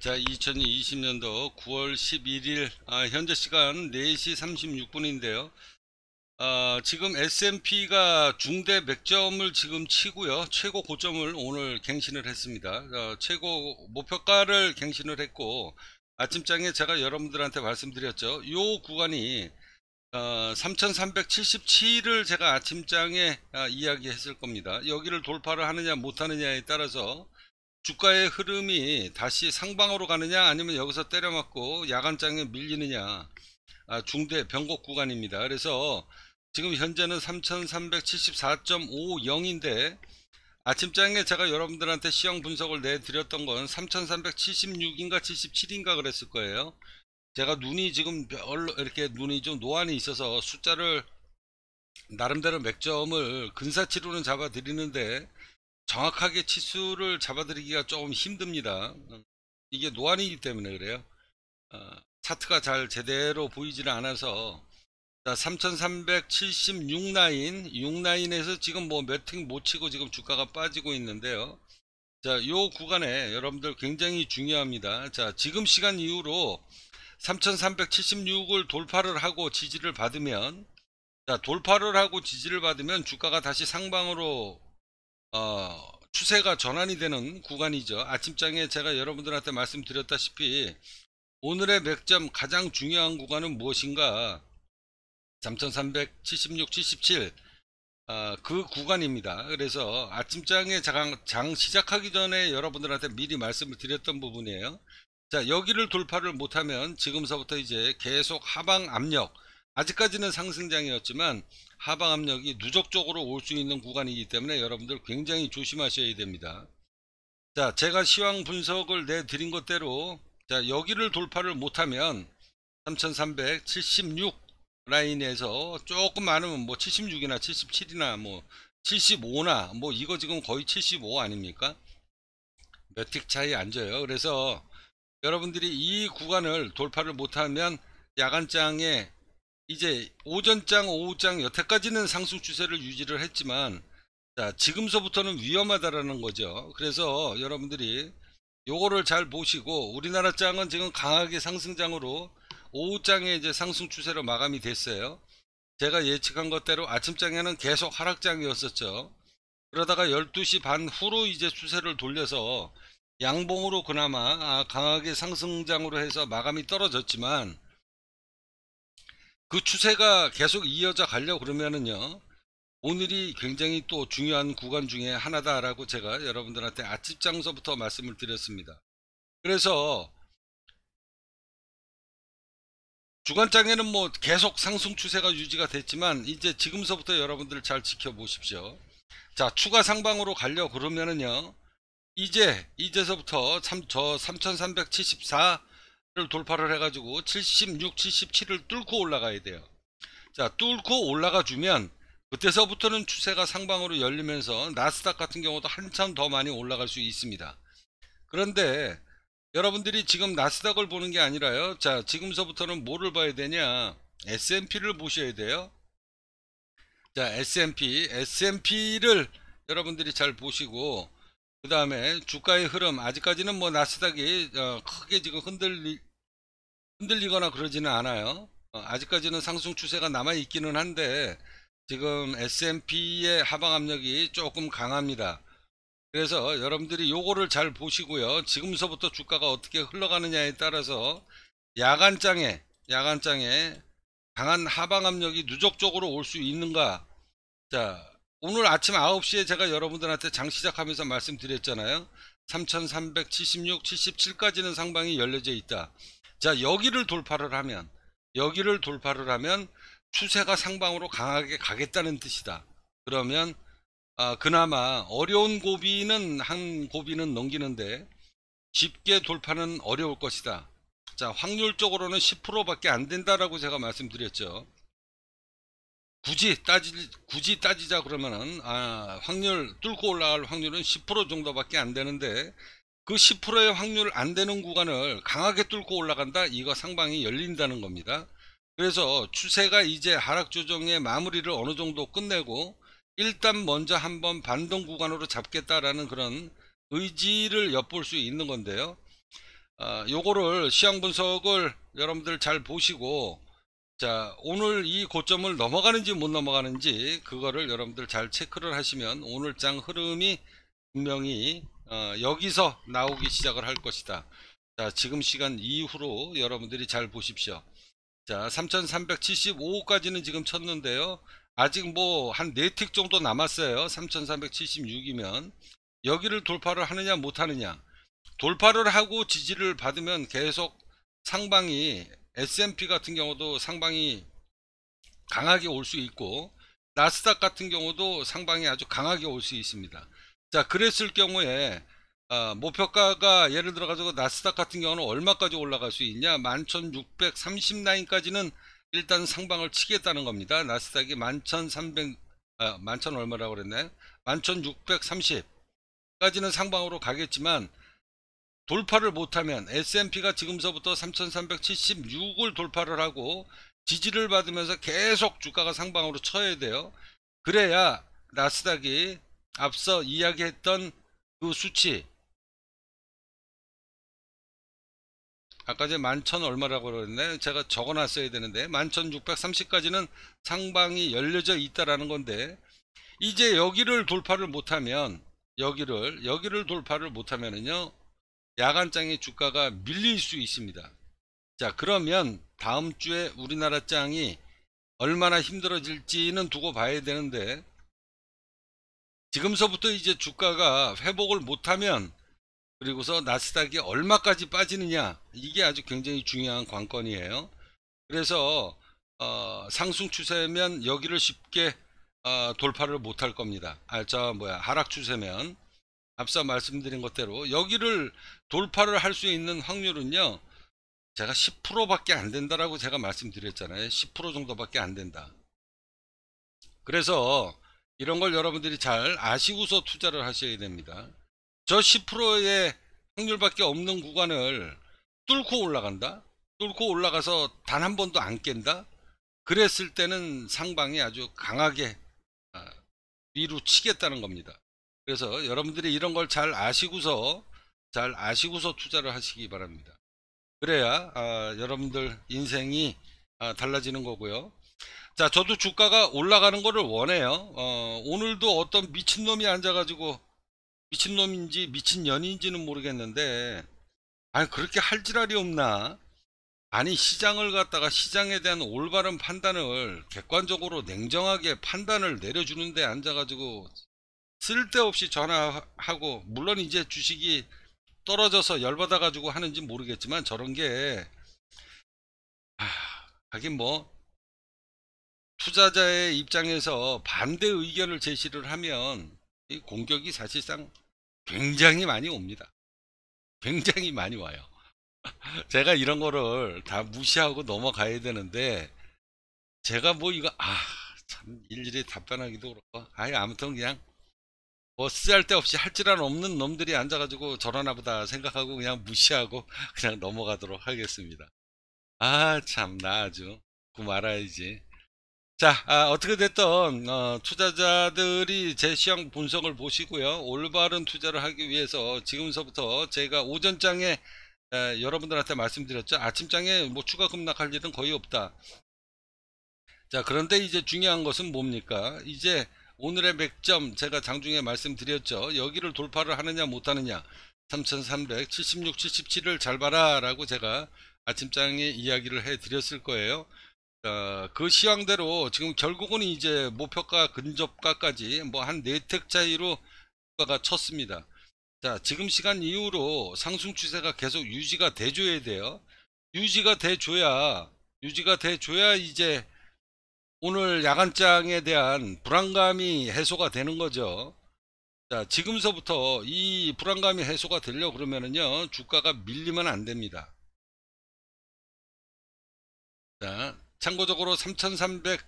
자 2020년도 9월 11일 아, 현재 시간 4시 36분인데요 아, 지금 S&P가 중대 맥점을 지금 치고요 최고 고점을 오늘 갱신을 했습니다 아, 최고 목표가를 갱신을 했고 아침장에 제가 여러분들한테 말씀드렸죠 이 구간이 어, 3377을 제가 아침장에 아, 이야기했을 겁니다 여기를 돌파를 하느냐 못하느냐에 따라서 주가의 흐름이 다시 상방으로 가느냐 아니면 여기서 때려맞고 야간장에 밀리느냐 아, 중대 변곡 구간입니다. 그래서 지금 현재는 3374.50인데 아침장에 제가 여러분들한테 시형 분석을 내드렸던 건 3376인가 77인가 그랬을 거예요. 제가 눈이 지금 별로 이렇게 눈이 좀 노안이 있어서 숫자를 나름대로 맥점을 근사치로는 잡아 드리는데 정확하게 치수를 잡아드리기가 조금 힘듭니다. 이게 노안이기 때문에 그래요. 어, 차트가 잘 제대로 보이지는 않아서 3376 라인 6 라인에서 지금 뭐몇팅못 치고 지금 주가가 빠지고 있는데요 자 요 구간에 여러분들 굉장히 중요합니다 자 지금 시간 이후로 3376을 돌파를 하고 지지를 받으면 자 돌파를 하고 지지를 받으면 주가가 다시 상방으로 어, 추세가 전환이 되는 구간이죠. 아침장에 제가 여러분들한테 말씀드렸다시피 오늘의 맥점 가장 중요한 구간은 무엇인가? 3376, 77. 어, 그 구간입니다. 그래서 아침장에 장, 장 시작하기 전에 여러분들한테 미리 말씀을 드렸던 부분이에요. 자, 여기를 돌파를 못하면 지금서부터 이제 계속 하방 압력, 아직까지는 상승장이었지만 하방 압력이 누적적으로 올 수 있는 구간이기 때문에 여러분들 굉장히 조심하셔야 됩니다. 자, 제가 시황 분석을 내드린 것대로 자, 여기를 돌파를 못하면 3376 라인에서 조금 많으면 뭐 76이나 77이나 뭐 75나 뭐 이거 지금 거의 75 아닙니까? 몇 틱 차이 안져요 그래서 여러분들이 이 구간을 돌파를 못하면 야간장에 이제 오전장 오후장 여태까지는 상승 추세를 유지를 했지만 자 지금서부터는 위험하다라는 거죠 그래서 여러분들이 요거를 잘 보시고 우리나라 장은 지금 강하게 상승장으로 오후장에 이제 상승 추세로 마감이 됐어요 제가 예측한 것대로 아침장에는 계속 하락장이었었죠 그러다가 12시 반 후로 이제 추세를 돌려서 양봉으로 그나마 아, 강하게 상승장으로 해서 마감이 떨어졌지만 그 추세가 계속 이어져 가려고 그러면은요. 오늘이 굉장히 또 중요한 구간 중에 하나다라고 제가 여러분들한테 아침 장서부터 말씀을 드렸습니다. 그래서 주간장에는 뭐 계속 상승 추세가 유지가 됐지만 이제 지금서부터 여러분들 잘 지켜보십시오. 자 추가 상방으로 가려 그러면은요. 이제 이제서부터 참저3374 를 돌파를 해가지고 76, 77을 뚫고 올라가야 돼요. 자, 뚫고 올라가 주면 그때서부터는 추세가 상방으로 열리면서 나스닥 같은 경우도 한참 더 많이 올라갈 수 있습니다. 그런데 여러분들이 지금 나스닥을 보는 게 아니라요. 자, 지금서부터는 뭐를 봐야 되냐? S&P를 보셔야 돼요. 자, S&P, S&P를 여러분들이 잘 보시고 그 다음에 주가의 흐름 아직까지는 뭐 나스닥이 어, 크게 지금 흔들리 흔들리거나 그러지는 않아요. 어, 아직까지는 상승 추세가 남아 있기는 한데 지금 S&P의 하방 압력이 조금 강합니다. 그래서 여러분들이 요거를 잘 보시고요. 지금서부터 주가가 어떻게 흘러가느냐에 따라서 야간장에 야간장에 강한 하방 압력이 누적적으로 올 수 있는가? 자, 오늘 아침 9시에 제가 여러분들한테 장 시작하면서 말씀드렸잖아요. 3376, 77까지는 상방이 열려져 있다. 자, 여기를 돌파를 하면, 여기를 돌파를 하면 추세가 상방으로 강하게 가겠다는 뜻이다. 그러면, 아, 그나마 어려운 고비는, 한 고비는 넘기는데 쉽게 돌파는 어려울 것이다. 자, 확률적으로는 10%밖에 안 된다라고 제가 말씀드렸죠. 굳이 따지 굳이 따지자 그러면은 아, 확률 뚫고 올라갈 확률은 10% 정도밖에 안 되는데 그 10%의 확률 안 되는 구간을 강하게 뚫고 올라간다 이거 상방이 열린다는 겁니다 그래서 추세가 이제 하락 조정의 마무리를 어느 정도 끝내고 일단 먼저 한번 반동 구간으로 잡겠다라는 그런 의지를 엿볼 수 있는 건데요 아, 요거를 시향 분석을 여러분들 잘 보시고 자 오늘 이 고점을 넘어가는지 못 넘어가는지 그거를 여러분들 잘 체크를 하시면 오늘 장 흐름이 분명히 어, 여기서 나오기 시작을 할 것이다. 자, 지금 시간 이후로 여러분들이 잘 보십시오. 자, 3375까지는 지금 쳤는데요. 아직 뭐 한 네틱 정도 남았어요. 3376이면 여기를 돌파를 하느냐 못 하느냐. 돌파를 하고 지지를 받으면 계속 상방이 S&P 같은 경우도 상방이 강하게 올 수 있고 나스닥 같은 경우도 상방이 아주 강하게 올 수 있습니다. 자 그랬을 경우에 아, 목표가가 예를 들어 가지고 나스닥 같은 경우는 얼마까지 올라갈 수 있냐 11,630 라인까지는 일단 상방을 치겠다는 겁니다 나스닥이 11,300 아, 11,000 얼마라고 그랬나요 11,630 까지는 상방으로 가겠지만 돌파를 못하면 S&P가 지금서부터 3,376을 돌파를 하고 지지를 받으면서 계속 주가가 상방으로 쳐야 돼요 그래야 나스닥이 앞서 이야기했던 그 수치 아까 이제 만 천 얼마라고 그랬네 제가 적어놨어야 되는데 만 천육백삼십까지는 상방이 열려져 있다라는 건데 이제 여기를 돌파를 못하면 여기를 여기를 돌파를 못하면은요 야간장의 주가가 밀릴 수 있습니다 자 그러면 다음 주에 우리나라 장이 얼마나 힘들어질지는 두고 봐야 되는데 지금서부터 이제 주가가 회복을 못하면 그리고서 나스닥이 얼마까지 빠지느냐 이게 아주 굉장히 중요한 관건이에요 그래서 어, 상승 추세면 여기를 쉽게 어, 돌파를 못할 겁니다 아저 뭐야 하락 추세면 앞서 말씀드린 것대로 여기를 돌파를 할 수 있는 확률은요 제가 10% 밖에 안 된다라고 제가 말씀드렸잖아요 10% 정도밖에 안 된다 그래서 이런 걸 여러분들이 잘 아시고서 투자를 하셔야 됩니다. 저 10%의 확률밖에 없는 구간을 뚫고 올라간다? 뚫고 올라가서 단 한 번도 안 깬다? 그랬을 때는 상방이 아주 강하게 위로 아, 치겠다는 겁니다. 그래서 여러분들이 이런 걸 잘 아시고서 잘 아시고서 투자를 하시기 바랍니다. 그래야 아, 여러분들 인생이 아, 달라지는 거고요. 자 저도 주가가 올라가는 거를 원해요 어, 오늘도 어떤 미친놈이 앉아가지고 미친놈인지 미친년인지는 모르겠는데 아니 그렇게 할 지랄이 없나 아니 시장을 갖다가 시장에 대한 올바른 판단을 객관적으로 냉정하게 판단을 내려주는데 앉아가지고 쓸데없이 전화하고 물론 이제 주식이 떨어져서 열받아가지고 하는지 모르겠지만 저런 게 아, 하긴 뭐 투자자의 입장에서 반대 의견을 제시를 하면 이 공격이 사실상 굉장히 많이 옵니다. 굉장히 많이 와요. 제가 이런 거를 다 무시하고 넘어가야 되는데 제가 뭐 이거 아 참 일일이 답변하기도 그렇고 아예 아무튼 그냥 뭐 쓰잘데없이 할줄아 없는 놈들이 앉아가지고 저러나 보다 생각하고 그냥 무시하고 그냥 넘어가도록 하겠습니다. 아 참 나 아주 그 말아야지. 자 아, 어떻게 됐던 어, 투자자들이 제 시황 분석을 보시고요 올바른 투자를 하기 위해서 지금서부터 제가 오전장에 에, 여러분들한테 말씀드렸죠 아침장에 뭐 추가 급락할 일은 거의 없다 자 그런데 이제 중요한 것은 뭡니까 이제 오늘의 맥점 제가 장중에 말씀드렸죠 여기를 돌파를 하느냐 못하느냐 3376 77을 잘 봐라 라고 제가 아침장에 이야기를 해 드렸을 거예요 어, 그 시황대로 지금 결국은 이제 목표가 근접가까지 뭐 한 네택 차이로 주가가 쳤습니다. 자, 지금 시간 이후로 상승 추세가 계속 유지가 돼줘야 돼요. 유지가 돼줘야, 유지가 돼줘야 이제 오늘 야간장에 대한 불안감이 해소가 되는 거죠. 자, 지금서부터 이 불안감이 해소가 되려 그러면은요, 주가가 밀리면 안 됩니다. 자, 참고적으로 3359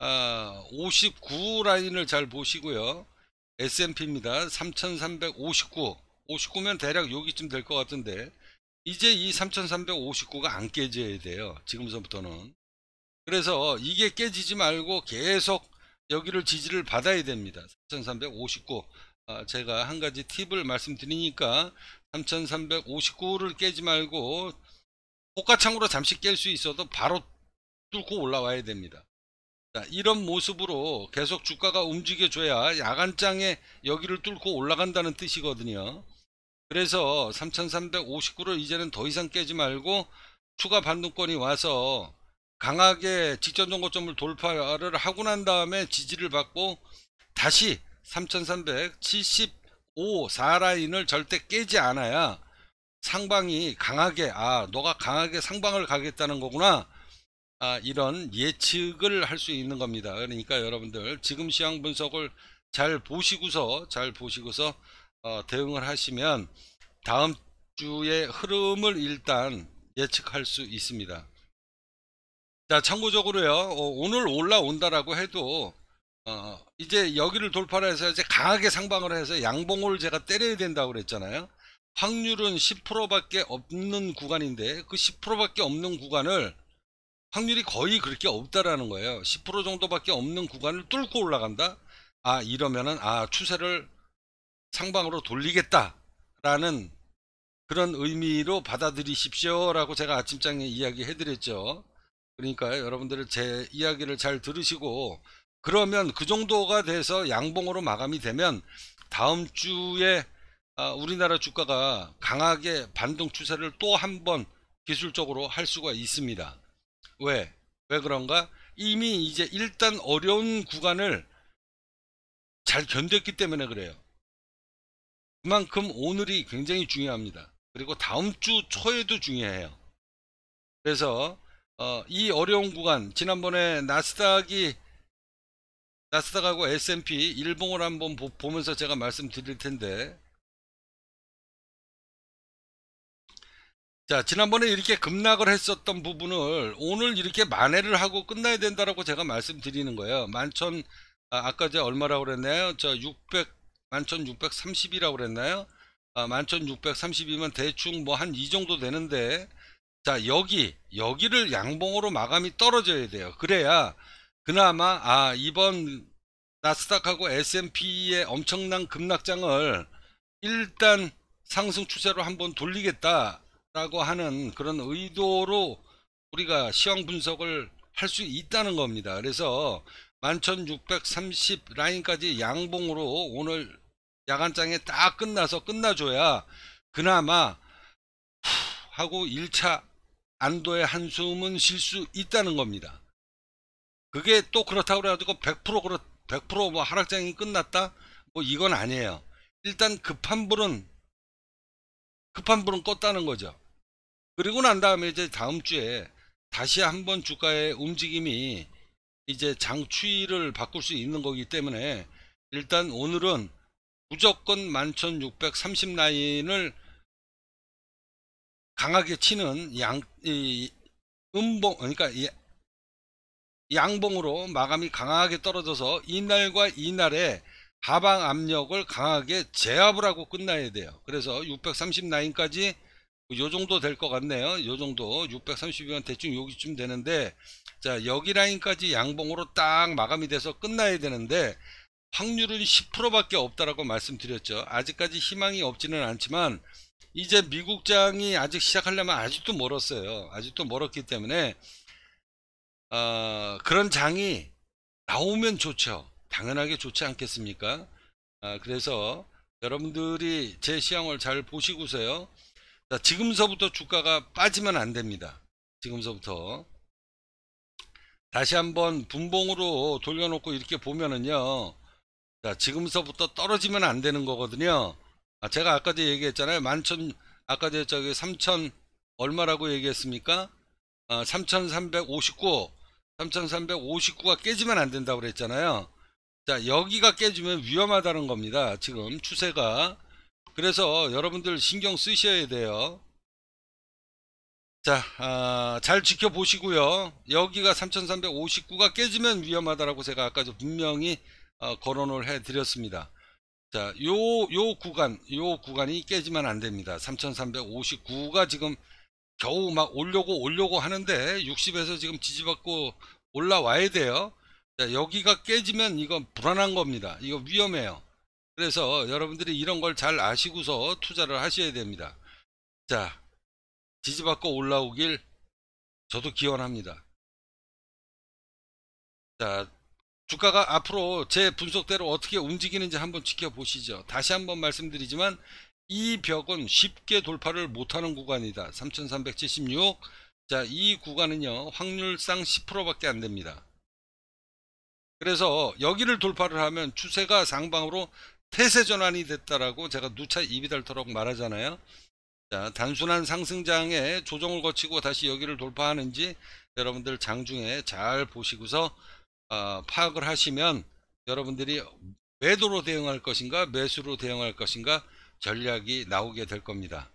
어, 라인을 잘 보시고요. S&P입니다. 3359 59면 대략 여기쯤 될 것 같은데 이제 이 3359가 안 깨져야 돼요. 지금서부터는. 그래서 이게 깨지지 말고 계속 여기를 지지를 받아야 됩니다. 3359 아, 제가 한 가지 팁을 말씀드리니까 3359를 깨지 말고 호가창으로 잠시 깰 수 있어도 바로 뚫고 올라와야 됩니다. 자, 이런 모습으로 계속 주가가 움직여줘야 야간장에 여기를 뚫고 올라간다는 뜻이거든요. 그래서 3359를 이제는 더 이상 깨지 말고 추가 반등권이 와서 강하게 직전 정고점을 돌파를 하고 난 다음에 지지를 받고 다시 3375 4라인을 절대 깨지 않아야 상방이 강하게 아 너가 강하게 상방을 가겠다는 거구나 아, 이런 예측을 할 수 있는 겁니다. 그러니까 여러분들 지금 시황 분석을 잘 보시고서 잘 보시고서 어, 대응을 하시면 다음 주의 흐름을 일단 예측할 수 있습니다. 자 참고적으로요 어, 오늘 올라온다라고 해도 어, 이제 여기를 돌파를 해서 이제 강하게 상방을 해서 양봉을 제가 때려야 된다고 그랬잖아요. 확률은 10% 밖에 없는 구간인데 그 10% 밖에 없는 구간을 확률이 거의 그렇게 없다라는 거예요. 10% 정도밖에 없는 구간을 뚫고 올라간다. 아 이러면은 아 추세를 상방으로 돌리겠다라는 그런 의미로 받아들이십시오라고 제가 아침장에 이야기해드렸죠. 그러니까 여러분들 제 이야기를 잘 들으시고 그러면 그 정도가 돼서 양봉으로 마감이 되면 다음 주에 아, 우리나라 주가가 강하게 반동 추세를 또 한 번 기술적으로 할 수가 있습니다. 왜? 왜 그런가? 이미 이제 일단 어려운 구간을 잘 견뎠기 때문에 그래요. 그만큼 오늘이 굉장히 중요합니다. 그리고 다음 주 초에도 중요해요. 그래서 어, 이 어려운 구간 지난번에 나스닥이 나스닥하고 S&P 일봉을 한번 보, 면서 제가 말씀드릴 텐데 자 지난번에 이렇게 급락을 했었던 부분을 오늘 이렇게 만회를 하고 끝나야 된다라고 제가 말씀드리는 거예요 만천 아, 아까 제가 얼마라고 그랬나요 저 600, 만천육백삼이라고 그랬나요 아, 1천육백삼이면 대충 뭐 한 이 정도 되는데 자 여기 여기를 양봉으로 마감이 떨어져야 돼요 그래야 그나마 아 이번 나스닥하고 S&P의 엄청난 급락장을 일단 상승 추세로 한번 돌리겠다 라고 하는 그런 의도로 우리가 시황 분석을 할 수 있다는 겁니다. 그래서 11,630 라인까지 양봉으로 오늘 야간장에 딱 끝나서 끝나줘야 그나마 하고 1차 안도의 한숨은 쉴 수 있다는 겁니다. 그게 또 그렇다고 그래가지고 100% 그렇, 100%뭐 하락장이 끝났다? 뭐 이건 아니에요. 일단 급한 불은 급한 불은 껐다는 거죠. 그리고 난 다음에 이제 다음 주에 다시 한번 주가의 움직임이 이제 장추위를 바꿀 수 있는 거기 때문에 일단 오늘은 무조건 11,630 라인을 강하게 치는 양, 이, 음봉, 그러니까 이, 양봉으로 마감이 강하게 떨어져서 이날과 이날에 하방 압력을 강하게 제압을 하고 끝나야 돼요. 그래서 630 라인까지 요 정도 될 것 같네요. 요 정도 632원 대충 여기쯤 되는데 자 여기 라인까지 양봉으로 딱 마감이 돼서 끝나야 되는데 확률은 10%밖에 없다라고 말씀드렸죠. 아직까지 희망이 없지는 않지만 이제 미국장이 아직 시작하려면 아직도 멀었어요. 아직도 멀었기 때문에 어, 그런 장이 나오면 좋죠. 당연하게 좋지 않겠습니까? 어, 그래서 여러분들이 제 시향을 잘 보시고서요. 자, 지금서부터 주가가 빠지면 안 됩니다. 지금서부터. 다시 한번 분봉으로 돌려놓고 이렇게 보면은요. 자, 지금서부터 떨어지면 안 되는 거거든요. 아, 제가 아까도 얘기했잖아요. 만천, 아까도 저기 삼천 얼마라고 얘기했습니까? 아, 3,359, 3,359가 깨지면 안 된다고 그랬잖아요. 자, 여기가 깨지면 위험하다는 겁니다. 지금 추세가. 그래서 여러분들 신경 쓰셔야 돼요. 자, 아, 잘 지켜보시고요. 여기가 3359가 깨지면 위험하다라고 제가 아까도 분명히 어, 거론을 해드렸습니다. 자, 요, 요 구간, 요 구간이 깨지면 안 됩니다. 3359가 지금 겨우 막 올려고 올려고 하는데 60에서 지금 지지받고 올라와야 돼요. 자, 여기가 깨지면 이건 불안한 겁니다. 이거 위험해요. 그래서 여러분들이 이런 걸 잘 아시고서 투자를 하셔야 됩니다. 자, 지지받고 올라오길 저도 기원합니다. 자, 주가가 앞으로 제 분석대로 어떻게 움직이는지 한번 지켜보시죠. 다시 한번 말씀드리지만 이 벽은 쉽게 돌파를 못하는 구간이다. 3376. 자, 이 구간은요. 확률상 10%밖에 안 됩니다. 그래서 여기를 돌파를 하면 추세가 상방으로 태세 전환이 됐다라고 제가 누차 입이 닳도록 말하잖아요. 자, 단순한 상승장에 조정을 거치고 다시 여기를 돌파하는지 여러분들 장중에 잘 보시고서 어, 파악을 하시면 여러분들이 매도로 대응할 것인가 매수로 대응할 것인가 전략이 나오게 될 겁니다.